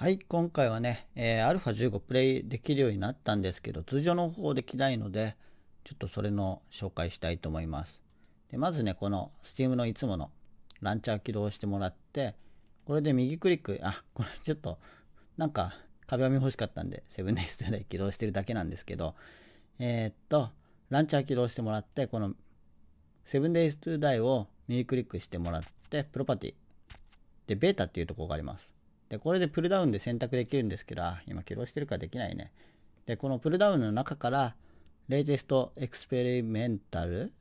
はい、今回はね、えー、α15 プレイできるようになったんですけど、通常の方できないので、ちょっとそれの紹介したいと思います。でまずね、この Steam のいつものランチャー起動してもらって、これで右クリック、あ、これちょっと、なんか壁紙欲しかったんで、セブンネイスで起動してるだけなんですけど、えー、っと、ランチャー起動してもらって、この 7days to die を右クリックしてもらって、プロパティ。で、ベータっていうところがあります。で、これでプルダウンで選択できるんですけど、今起動してるかできないね。で、このプルダウンの中から、レイテストエクスペリメンタル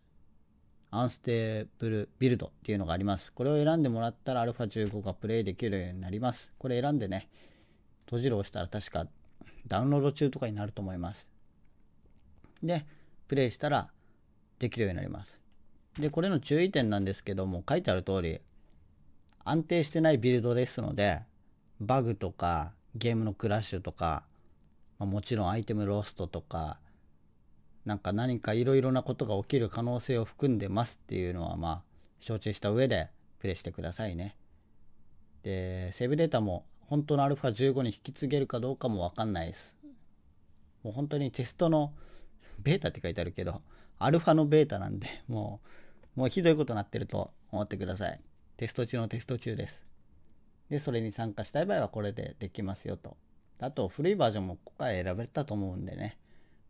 アンステーブルビルドっていうのがあります。これを選んでもらったら α15 がプレイできるようになります。これ選んでね、閉じるを押したら確かダウンロード中とかになると思います。で、プレイしたらできるようになります。で、これの注意点なんですけども、書いてある通り、安定してないビルドですので、バグとかゲームのクラッシュとか、まあ、もちろんアイテムロストとか何か何かいろいろなことが起きる可能性を含んでますっていうのはまあ承知した上でプレイしてくださいね。でセーブデータも本当の α15 に引き継げるかどうかもわかんないです。もう本当にテストのベータって書いてあるけど、アルファのベータなんで、もう、もうひどいことになってると思ってください。テスト中のテスト中です。で、それに参加したい場合はこれでできますよと。あと、古いバージョンも今回選べたと思うんでね、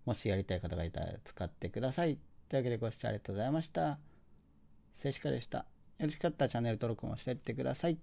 もしやりたい方がいたら使ってください。というわけでご視聴ありがとうございました。静止化でした。よろしかったらチャンネル登録もしてってください。